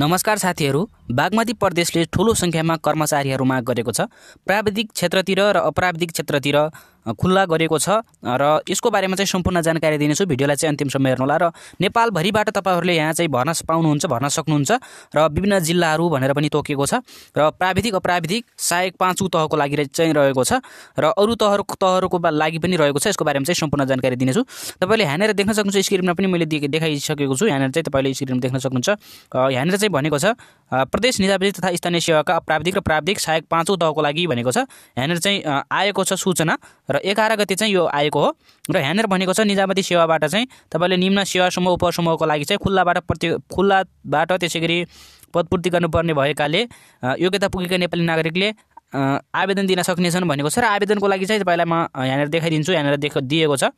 नमस्कार साथीहरू बागमती प्रदेशले ठुलो सङ्ख्यामा कर्मचारीहरू माग गरेको छ प्राविधिक क्षेत्रतिर र अप्राविधिक क्षेत्रतिर खुल्ला गरेको छ र यसको बारेमा चाहिँ सम्पूर्ण जानकारी दिनेछु भिडियोलाई चाहिँ अन्तिमसम्म हेर्नुहोला र नेपालभरिबाट तपाईँहरूले यहाँ चाहिँ भर्न पाउनुहुन्छ भर्न सक्नुहुन्छ र विभिन्न जिल्लाहरू भनेर पनि तोकेको छ र प्राविधिक अप्राविधिक सहायक पाँचौँ तहको लागि चाहिँ रहेको छ र अरू तहहरूको तहहरूको लागि पनि रहेको छ यसको बारेमा चाहिँ सम्पूर्ण जानकारी दिनेछु तपाईँले यहाँनिर देख्न सक्नुहुन्छ स्क्रिनमा पनि मैले देखाइसकेको छु यहाँनिर चाहिँ तपाईँले स्क्रिनमा देख्न सक्नुहुन्छ यहाँनिर चाहिँ भनेको छ प्रदेश निजामती तथा स्थानीय सेवाका प्राविधिक र प्राविधिक सहायक पाँचौँ तहको लागि भनेको छ यहाँनिर चाहिँ आएको छ सूचना र एघार गति चाहिँ यो आएको हो र यहाँनिर भनेको छ निजामती सेवाबाट चाहिँ तपाईँले निम्न सेवा समूह उपसमूहको लागि चाहिँ खुल्लाबाट प्रति खुल्लाबाट त्यसै गरी पदपूर्ति गर्नुपर्ने भएकाले योग्यता पुगेका नेपाली नागरिकले आवेदन दिन सक्नेछन् भनेको छ र आवेदनको लागि चाहिँ तपाईँलाई म यहाँनिर देखाइदिन्छु यहाँनिर देख दिएको छ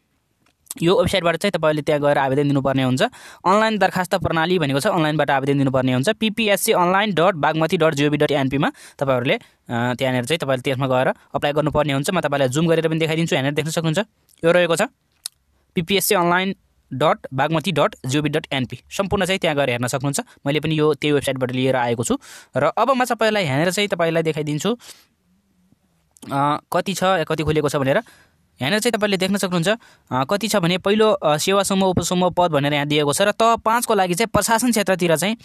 यो वेबसाइटबाट चाहिँ तपाईँले त्यहाँ गएर आवेदन दिनुपर्ने हुन्छ अनलाइन दरखास्त प्रणाली भनेको छ अनलाइनबाट आवेदन दिनुपर्ने हुन्छ PPSC online dot Bagmati dot G O V dot एनपीमा तपाईँहरूले त्यहाँनिर चाहिँ तपाईँले त्यसमा गएर अप्लाई गर्नुपर्ने हुन्छ म तपाईँलाई जुम गरेर पनि देखाइदिन्छु यहाँनिर देख्न सक्नुहुन्छ यो रहेको छ PPSC online dot Bagmati dot G O V dot NP सम्पूर्ण चाहिँ त्यहाँ गएर हेर्न सक्नुहुन्छ मैले पनि यो त्यही वेबसाइटबाट लिएर आएको छु र अब म तपाईँलाई यहाँनिर चाहिँ तपाईँलाई देखाइदिन्छु कति छ कति खोलेको छ भनेर यहाँनिर चाहिँ तपाईँले देख्न सक्नुहुन्छ कति छ भने पहिलो सेवा समूह उपसमूह पद भनेर यहाँ दिएको छ र त पाँचको लागि चाहिँ प्रशासन क्षेत्रतिर चाहिँ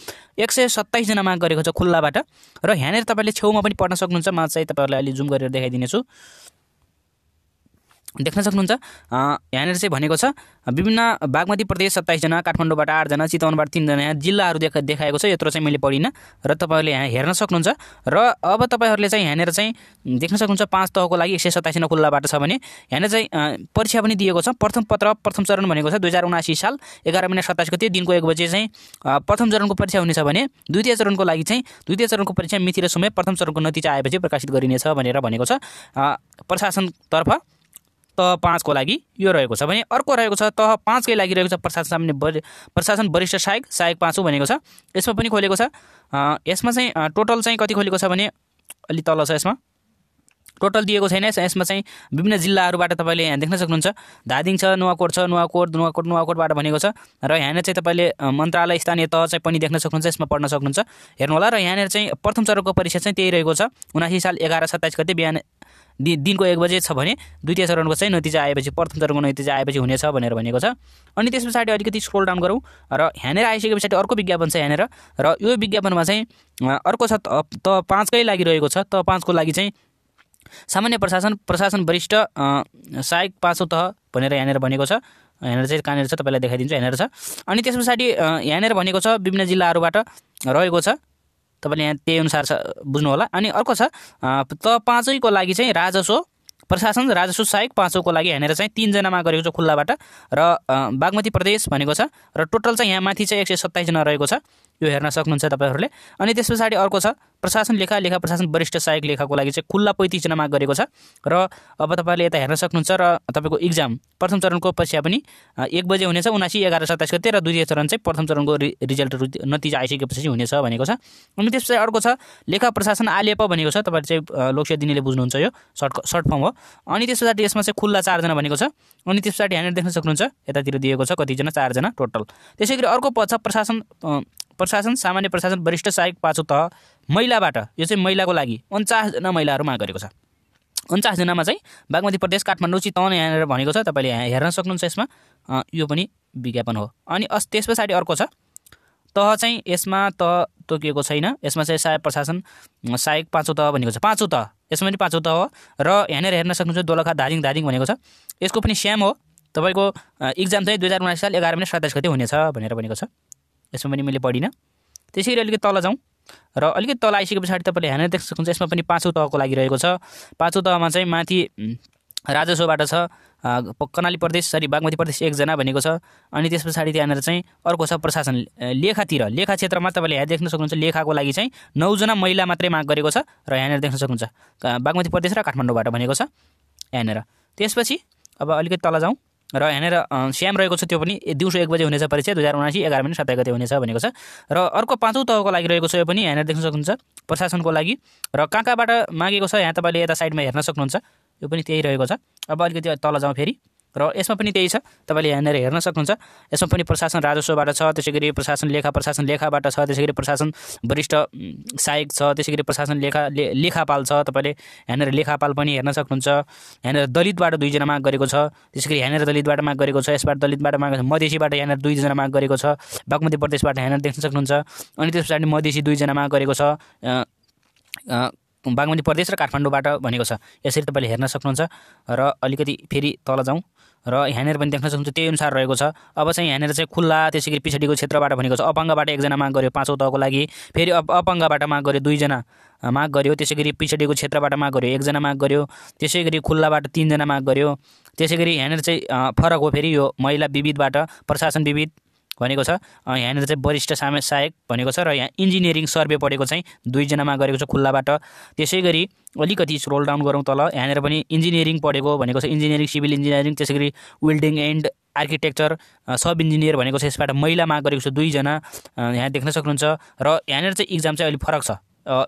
एक सय सत्ताइसजना माग गरेको छ खुल्लाबाट र यहाँनिर तपाईँले छेउमा पनि पढ्न सक्नुहुन्छ म चाहिँ तपाईँहरूलाई अलि जुम गरेर देखाइदिनेछु देख्न सक्नुहुन्छ यहाँनिर चाहिँ भनेको छ विभिन्न बागमती प्रदेश सत्ताइसजना काठमाडौँबाट आठजना चितवनबाट तिनजना यहाँ जिल्लाहरू देखा देखाएको छ यत्रो चाहिँ मैले पढिनँ र तपाईँहरूले यहाँ हेर्न सक्नुहुन्छ र अब तपाईँहरूले चाहिँ यहाँनिर चाहिँ देख्न सक्नुहुन्छ पाँच तहको लागि एक सय सत्ताइसजना खुल्लाबाट छ भने यहाँनिर चाहिँ परीक्षा पनि दिएको छ प्रथम पत्र प्रथम चरण भनेको छ दुई हजार उनासी साल एघार महिना सत्ताइस गते दिनको एक बजे चाहिँ प्रथम चरणको परीक्षा हुनेछ भने द्वितीय चरणको लागि चाहिँ द्वितीय चरणको परीक्षा मिति र समय प्रथम चरणको नतिजा आएपछि प्रकाशित गरिनेछ भनेर भनेको छ प्रशासनतर्फ तह पाँचको लागि यो रहेको छ भने अर्को रहेको छ तह पाँचकै लागि रहेको छ प्रशासन सामान्य प्रशासन वरिष्ठ सहायक सहायक पाँचौँ भनेको छ यसमा पनि खोलेको छ यसमा चाहिँ टोटल चाहिँ कति खोलेको छ भने अलि तल छ यसमा टोटल दिएको छैन यसमा चाहिँ विभिन्न जिल्लाहरूबाट तपाईँले यहाँ देख्न सक्नुहुन्छ धादिङ छ नुवाकोट छ नुवाकोट नुवाकोट नुवाकोटबाट भनेको छ र यहाँनिर चाहिँ तपाईँले मन्त्रालय स्थानीय तह चाहिँ पनि देख्न सक्नुहुन्छ यसमा पढ्न सक्नुहुन्छ हेर्नुहोला र यहाँनिर चाहिँ प्रथम चरणको परीक्षा चाहिँ त्यही रहेको छ उनासी साल एघार सत्ताइस गते बिहान दि दिनको एक बजे छ भने द्वितीय चरणको चाहिँ नतिजा आएपछि प्रथम चरणको नतिजा आएपछि हुनेछ भनेर भनेको छ अनि त्यस पछाडि अलिकति स्क्रोल डाउन गरौँ र यहाँनिर आइसके पछाडि अर्को विज्ञापन छ यहाँनिर र यो विज्ञापनमा चाहिँ अर्को छ त पाँचकै लागि रहेको छ त पाँचको लागि चाहिँ सामान्य प्रशासन प्रशासन वरिष्ठ सहायक पाँचौँ तह भनेर यहाँनिर भनेको छ यहाँनिर चाहिँ कहाँनिर छ तपाईँलाई देखाइदिन्छु यहाँनिर छ अनि त्यस पछाडि यहाँनिर भनेको छ विभिन्न जिल्लाहरूबाट रहेको छ तपाईँले यहाँ त्यही अनुसार छ बुझ्नु होला अनि अर्को छ त पाँचैको लागि चाहिँ राजस्व प्रशासन राजस्व सहायक पाँचौँको लागि यहाँनिर चाहिँ तिनजनामा गरेको छ खुल्लाबाट र बागमती प्रदेश भनेको छ र टोटल चाहिँ यहाँ माथि चाहिँ एक सय सत्ताइसजना रहेको छ यो हेर्न सक्नुहुन्छ तपाईँहरूले अनि त्यस पछाडि अर्को छ प्रशासन लेखा लेखा प्रशासन वरिष्ठ सहायक लेखाको लागि चाहिँ खुल्ला जना माग गरेको छ र अब तपाईँले यता हेर्न सक्नुहुन्छ र तपाईँको इक्जाम प्रथम चरणको परीक्षा पनि एक बजे हुनेछ उनासी एघार सत्ताइस गते र द्वितीय चरण चाहिँ प्रथम चरणको रि रिजल्ट नतिजा आइसकेपछि हुनेछ भनेको छ अनि त्यस पछाडि अर्को छ लेखा प्रशासन आलेप भनेको छ तपाईँले चाहिँ लोकसेवा दिनेले बुझ्नुहुन्छ यो सर्ट सर्ट फर्म हो अनि त्यस पछाडि यसमा चाहिँ खुल्ला चारजना भनेको छ अनि त्यस पछाडि यहाँनिर देख्न सक्नुहुन्छ यतातिर दिएको छ कतिजना चारजना टोटल त्यसै गरी अर्को पद छ प्रशासन प्रशासन सामान्य प्रशासन वरिष्ठ सहायक पाँचौँ तह महिलाबाट यो चाहिँ महिलाको लागि उन्चासजना महिलाहरू माग गरेको छ उन्चासजनामा चाहिँ बागमती प्रदेश काठमाडौँ चितवन यहाँनिर भनेको छ तपाईँले यहाँ हेर्न सक्नुहुन्छ यसमा यो पनि विज्ञापन हो अनि अस त्यस पछाडि अर्को छ तह चाहिँ यसमा तह तोकिएको छैन यसमा चाहिँ सहायक प्रशासन सहायक पाँचौँ तह भनेको छ पाँचौँ तह यसमा पनि पाँचौँ तह हो र यहाँनिर हेर्न सक्नुहुन्छ दोलखा धादिङ धादिङ भनेको छ यसको पनि स्याम हो तपाईँको इक्जाम चाहिँ दुई हजार उनासी साल एघार महिना सत्ताइस गति हुनेछ भनेर भनेको छ यसमा पनि मैले पढिनँ त्यसै गरी अलिकति तल जाउँ र अलिकति तल आइसके पछाडि तपाईँले हेर्न देख्न सक्नुहुन्छ यसमा पनि पाँचौँ तहको लागि रहेको छ पाँचौँ तहमा चाहिँ माथि राजस्वबाट छ कर्णाली प्रदेश सरी बागमती प्रदेश एकजना भनेको छ अनि त्यस पछाडि त्यहाँनिर चाहिँ अर्को छ प्रशासन लेखातिर लेखा क्षेत्रमा तपाईँले यहाँ देख्न सक्नुहुन्छ लेखाको लागि चाहिँ नौजना महिला मात्रै माग गरेको छ र यहाँनिर देख्न सक्नुहुन्छ बागमती प्रदेश र काठमाडौँबाट भनेको छ यहाँनिर त्यसपछि अब अलिकति तल जाउँ र यहाँनिर स्याम रहेको छ त्यो पनि दिउँसो एक बजे हुनेछ परीक्षा दुई हजार उनासी एघार महिना सत्ताइस गते हुनेछ भनेको छ र अर्को पाँचौँ तहको लागि रहेको छ यो पनि यहाँनिर देख्न सक्नुहुन्छ प्रशासनको लागि र कहाँ कहाँबाट मागेको छ यहाँ तपाईँले यता साइडमा हेर्न सक्नुहुन्छ यो पनि त्यही रहेको छ अब अलिकति तल जाउँ फेरि र यसमा पनि त्यही छ तपाईँले यहाँनिर हेर्न सक्नुहुन्छ यसमा पनि प्रशासन राजस्वबाट छ त्यसै गरी प्रशासन लेखा प्रशासन लेखाबाट छ त्यसै गरी प्रशासन वरिष्ठ सहायक छ त्यसै गरी प्रशासन लेखा ले लेखापाल छ तपाईँले यहाँनिर लेखापाल पनि हेर्न सक्नुहुन्छ यहाँनिर दलितबाट दुईजना माग गरेको छ त्यसै गरी यहाँनिर दलितबाट माग गरेको छ यसबाट दलितबाट माग मधेसीबाट यहाँनिर दुईजना माग गरेको छ बागमती प्रदेशबाट यहाँनिर देख्न सक्नुहुन्छ अनि त्यस पछाडि मधेसी दुईजना माग गरेको छ बागमती प्रदेश र काठमाडौँबाट भनेको छ यसरी तपाईँले हेर्न सक्नुहुन्छ र अलिकति फेरि तल जाउँ र यहाँनिर पनि देख्न सक्नुहुन्छ त्यही अनुसार रहेको छ अब चाहिँ यहाँनिर चाहिँ खुल्ला त्यसै गरी पिछाडिको क्षेत्रबाट भनेको छ अपाङ्गबाट एकजना माग गऱ्यो पाँचौँ तहको लागि फेरि अप अपाङ्गबाट माग गऱ्यो दुईजना माग गऱ्यो त्यसै गरी पिछाडिको क्षेत्रबाट माग गऱ्यो एकजना माग गऱ्यो त्यसै गरी खुल्लाबाट तिनजना माग गऱ्यो त्यसै गरी यहाँनिर चाहिँ फरक हो फेरि यो महिला विविधबाट प्रशासन विविध भनेको छ यहाँनिर चाहिँ वरिष्ठ सामे सहायक भनेको छ र यहाँ इन्जिनियरिङ सर्वे पढेको चाहिँ दुईजनामा गरेको छ खुल्लाबाट त्यसै गरी अलिकति स्क्रोल डाउन गरौँ तल यहाँनिर पनि इन्जिनियरिङ पढेको भनेको छ इन्जिनियरिङ सिभिल इन्जिनियरिङ त्यसै गरी वेल्डिङ एन्ड आर्किटेक्चर सब इन्जिनियर भनेको छ यसबाट महिलामा गरेको छ दुईजना यहाँ देख्न सक्नुहुन्छ र यहाँनिर चाहिँ इक्जाम चाहिँ अलिक फरक छ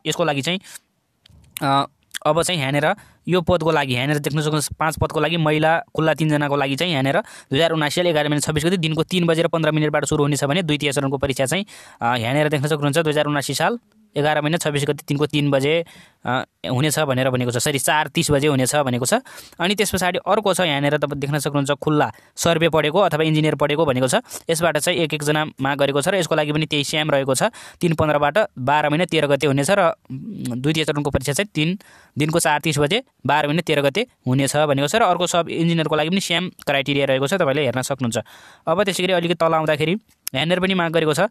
यसको लागि चाहिँ अब चाहिँ यहाँनिर यो पदको लागि यहाँनिर देख्न सक्नुहुन्छ पाँच पदको लागि महिला खुल्ला तिनजनाको लागि चाहिँ यहाँनिर दुई हजार साल एघार महिना छब्बिस गति दिनको तिन बजेर पन्ध्र मिनटबाट सुरु हुनेछ भने द्वितीय चरणको परीक्षा चाहिँ यहाँनिर देख्न सक्नुहुन्छ दुई हजार उनासी साल एघार महिना छब्बिस गति दिनको तिन बजे हुनेछ भनेर भनेको छ सरी चार तिस बजे हुनेछ भनेको छ अनि त्यस पछाडि अर्को छ यहाँनिर तपाईँ देख्न सक्नुहुन्छ खुल्ला सर्वे पढेको अथवा इन्जिनियर पढेको भनेको छ यसबाट चाहिँ एक एकजना माग गरेको छ र यसको लागि पनि त्यही स्याम रहेको छ तिन पन्ध्रबाट बाह्र महिना तेह्र गते हुनेछ र द्वितीय चरणको परीक्षा चाहिँ तिन दिनको चार तिस बजे बाह्र महिना तेह्र गते हुनेछ भनेको छ र अर्को सब इन्जिनियरको लागि पनि स्याम क्राइटेरिया रहेको छ तपाईँले हेर्न सक्नुहुन्छ अब त्यसै गरी अलिकति तल आउँदाखेरि यहाँनिर पनि माग गरेको छ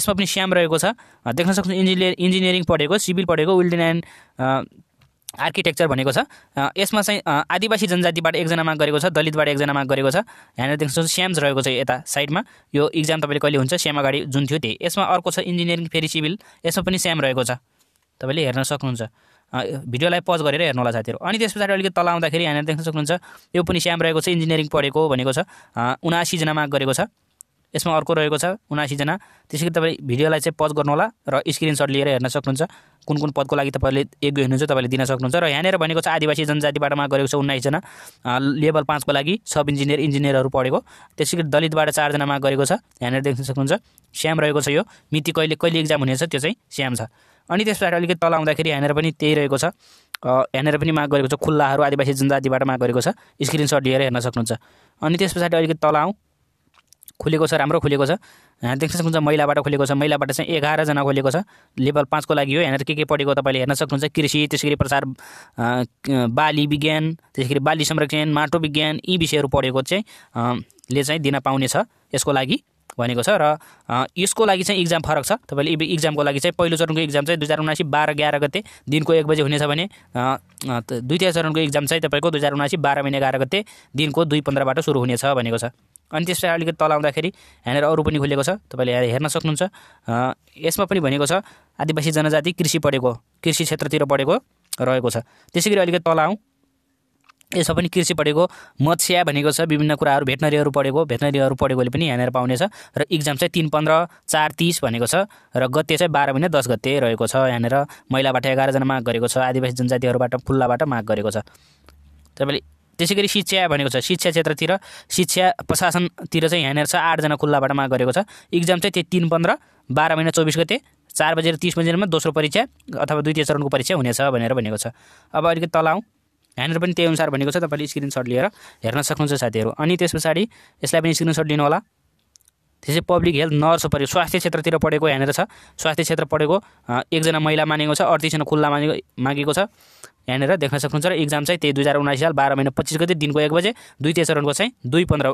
यसमा पनि स्याम रहेको छ देख्न सक्नुहुन्छ इन्जिनियर इन्जिनियरिङ पढेको सिभिल पढेको विल्डिङ एन्ड आर्किटेक्चर भनेको छ यसमा चाहिँ आदिवासी जनजातिबाट एकजनामा गरेको छ दलितबाट एकजनामा गरेको छ यहाँनिर सक्छ स्याम्स रहेको छ यता साइडमा यो इक्जाम तपाईँले कहिले हुन्छ स्याम अगाडि जुन थियो त्यही यसमा अर्को छ इन्जिनियरिङ फेरि सिभिल यसमा पनि स्याम रहेको छ तपाईँले हेर्न सक्नुहुन्छ भिडियोलाई पज गरेर हेर्नु होला साथीहरू अनि त्यस पछाडि अलिकति तल आउँदाखेरि यहाँनिर देख्न सक्नुहुन्छ यो पनि स्याम रहेको छ इन्जिनियरिङ पढेको भनेको छ उनासीजनामा गरेको छ यसमा अर्को रहेको छ उनासीजना त्यसै गरी तपाईँ भिडियोलाई चाहिँ पज गर्नुहोला र स्क्रिनसट लिएर हेर्न सक्नुहुन्छ कुन कुन पदको लागि तपाईँले एक हुनुहुन्छ तपाईँले दिन सक्नुहुन्छ र यहाँनिर भनेको छ आदिवासी जनजातिबाट मा गरेको छ उन्नाइसजना लेभल पाँचको लागि सब इन्जिनियर इन्जिनियरहरू पढेको त्यसै गरी दलितबाट माग गरेको छ यहाँनिर देख्न सक्नुहुन्छ स्याम रहेको छ यो मिति कहिले कहिले इक्जाम हुनेछ त्यो चाहिँ स्याम छ अनि त्यसबाट अलिकति तल आउँदाखेरि यहाँनिर पनि त्यही रहेको छ यहाँनिर पनि माग गरेको छ खुल्लाहरू आदिवासी जनजातिबाट माग गरेको छ स्क्रिनसट लिएर हेर्न सक्नुहुन्छ अनि त्यस पछाडि अलिकति तल आउँ खुलेको छ राम्रो खुलेको छ देख्न सक्नुहुन्छ महिलाबाट खुलेको छ महिलाबाट चाहिँ एघारजना खोलेको छ लेभल पाँचको लागि हो यहाँनिर के के पढेको तपाईँले हेर्न सक्नुहुन्छ कृषि त्यसरी गरी प्रसार बाली विज्ञान त्यसरी बाली संरक्षण माटो विज्ञान यी विषयहरू पढेको चाहिँ ले चाहिँ दिन पाउनेछ यसको लागि भनेको छ र यसको लागि चाहिँ इक्जाम फरक छ तपाईँले इक्जामको लागि चाहिँ पहिलो चरणको इक्जाम चाहिँ दुई हजार उनासी बाह्र एघार गते दिनको एक बजे हुनेछ भने द्वितीय चरणको इक्जाम चाहिँ तपाईँको दुई हजार उनासी बाह्र महिना एघार गते दिनको दुई पन्ध्रबाट सुरु हुनेछ भनेको छ अनि त्यसलाई अलिकति तल आउँदाखेरि यहाँनिर अरू पनि खुलेको छ तपाईँले यहाँ हेर्न सक्नुहुन्छ यसमा पनि भनेको छ आदिवासी जनजाति कृषि पढेको कृषि क्षेत्रतिर पढेको रहेको छ त्यसै गरी अलिकति तल आउँ यसमा पनि कृषि पढेको मत्स्या भनेको छ विभिन्न कुराहरू भेटनरीहरू पढेको भेटनरीहरू पढेकोले पनि यहाँनिर पाउनेछ र इक्जाम चाहिँ तिन पन्ध्र चार तिस भनेको छ र गते चाहिँ बाह्र महिना दस गते रहेको छ यहाँनिर महिलाबाट एघारजना माग गरेको छ आदिवासी जनजातिहरूबाट फुल्लाबाट माग गरेको छ तपाईँले त्यसै गरी शिक्षा भनेको छ शिक्षा क्षेत्रतिर शिक्षा प्रशासनतिर चाहिँ यहाँनिर छ आठजना खुल्लाबाट माग गरेको छ इक्जाम चाहिँ त्यो तिन पन्ध्र बाह्र महिना चौबिस गते चार बजेर तिस बजेमा दोस्रो परीक्षा अथवा द्वितीय चरणको परीक्षा हुनेछ भनेर भनेको छ अब अलिकति तल आउँ यहाँनिर पनि त्यही अनुसार भनेको छ तपाईँले स्क्रिनसट लिएर हेर्न सक्नुहुन्छ साथीहरू अनि त्यस पछाडि यसलाई पनि स्क्रिनसट लिनु होला त्यसै पब्लिक हेल्थ नर्स पऱ्यो स्वास्थ्य क्षेत्रतिर पढेको यहाँनिर छ स्वास्थ्य क्षेत्र पढेको एकजना महिला मानेको छ अडतिसजना खुल्ला मानेको मागेको छ यहाँनिर देख्न सक्नुहुन्छ र इक्जाम चाहिँ त्यही दुई हजार उन्नाइस साल बाह्र महिना पच्चिस गते दिनको एक बजे दुई चरणको चाहिँ दुई पन्ध्र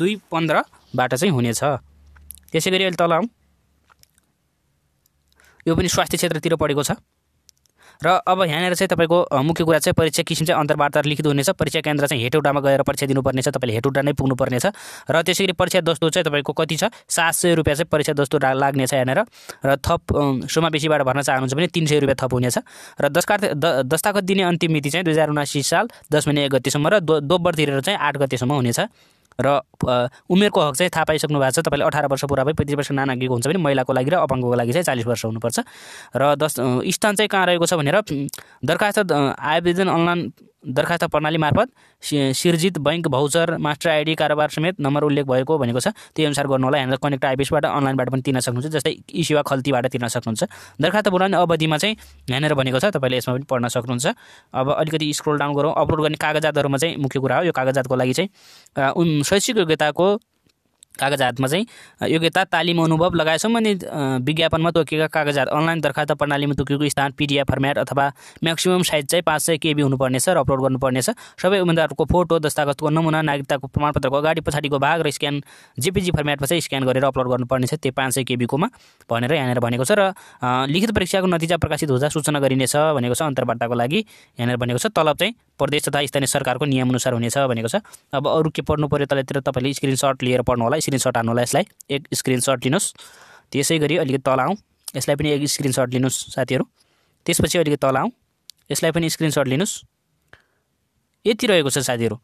दुई पन्ध्रबाट चाहिँ हुनेछ त्यसै गरी अहिले तल आउँ यो पनि स्वास्थ्य क्षेत्रतिर पढेको छ र अब यहाँनिर चाहिँ तपाईँको मुख्य कुरा चाहिँ परीक्षा किसिम चाहिँ अन्तर्वार्ता लिखित हुनेछ परीक्षा केन्द्र चाहिँ हेटौडामा गएर परीक्षा दिनुपर्नेछ तपाईँले हेटौडा नै पुग्नुपर्नेछ र त्यसै परीक्षा दस्तो चाहिँ तपाईँको कति छ सात सय रुपियाँ चाहिँ परीक्षा दस्तो लाग्नेछ यहाँनिर र थप समावेशीबाट भर्न चाहनुहुन्छ भने तिन सय रुपियाँ थप हुनेछ र दस्कार दस्ताखत दिने अन्तिम मिति चाहिँ दुई हजार उनासी साल दस महिना एक गतिसम्म र दो दोब्बर तिरेर चाहिँ आठ गतिसम्म हुनेछ र उमेरको हक चाहिँ थाहा पाइसक्नु भएको छ तपाईँले अठार वर्ष पुरा भए पैँतिस वर्ष नानागेको हुन्छ भने महिलाको लागि र अपाङ्गको लागि चाहिँ चालिस वर्ष हुनुपर्छ र दस स्थान चाहिँ कहाँ रहेको छ भनेर दरखास्त आवेदन अनलाइन दरखास्त प्रणाली मार्फत सिर्जित बैङ्क भौचर मास्टर आइडी कारोबार समेत नम्बर उल्लेख भएको भनेको छ त्यही अनुसार गर्नु होला हामीलाई कनेक्ट आइपिसबाट अनलाइनबाट पनि तिर्न सक्नुहुन्छ जस्तै ई सेवा खल्तीबाट तिर्न सक्नुहुन्छ दरखास्त बोलाउने अवधिमा चाहिँ यहाँनिर भनेको छ तपाईँले यसमा पनि पढ्न सक्नुहुन्छ अब अलिकति स्क्रोल डाउन गरौँ अपलोड गर्ने कागजातहरूमा चाहिँ मुख्य कुरा हो यो कागजातको लागि चाहिँ शैक्षिक योग्यताको कागजातमा चाहिँ योग्यता तालिम अनुभव लगायत सम्बन्धित विज्ञापनमा तोकिएका कागजात अनलाइन दरखास्त प्रणालीमा तोकिएको स्थान पिडिएफ फर्मेट अथवा म्याक्सिमम साइज चाहिँ पाँच सय केबी हुनुपर्नेछ र अपलोड गर्नुपर्नेछ सबै उम्मेदवारको फोटो दस्तावेजको नमुना नागरिकताको प्रमाणपत्रको अगाडि पछाडिको भाग र स्क्यान जिपिजी फर्मेटमा चाहिँ स्क्यान गरेर अपलोड गर्नुपर्नेछ त्यो पाँच सय केबीकोमा भनेर यहाँनिर भनेको छ र लिखित परीक्षाको नतिजा प्रकाशित हुँदा सूचना गरिनेछ भनेको छ अन्तर्वार्ताको लागि यहाँनिर भनेको छ तलब चाहिँ प्रदेश तथा स्थानीय सरकारको नियमअनुसार हुनेछ भनेको छ अब अरू के पढ्नु पऱ्यो तलतिर तपाईँले स्क्रिनसट लिएर पढ्नु होला स्क्रिनसट हान्नुहोला यसलाई एक स्क्रिनसट लिनुहोस् त्यसै गरी अलिकति तल आउँ यसलाई पनि एक स्क्रिनसट लिनुहोस् साथीहरू त्यसपछि अलिकति तल आउँ यसलाई पनि स्क्रिनसट लिनुहोस् यति रहेको छ साथीहरू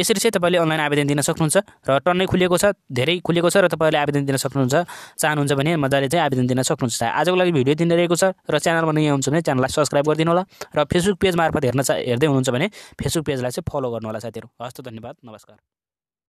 यसरी चाहिँ तपाईँले अनलाइन आवेदन दिन सक्नुहुन्छ र टन्नै खुलेको छ धेरै खुलेको छ र तपाईँले आवेदन दिन सक्नुहुन्छ चाहनुहुन्छ भने मजाले चाहिँ आवेदन दिन सक्नुहुन्छ आजको लागि भिडियो रहेको छ र च्यानलमा नयाँ हुन्छ भने च्यानललाई सब्सक्राइब गरिदिनु होला र फेसबुक पेज मार्फत हेर्न हेर्दै हुनुहुन्छ भने फेसबुक पेजलाई चाहिँ फलो गर्नु होला साथीहरू हस्त धन्यवाद नमस्कार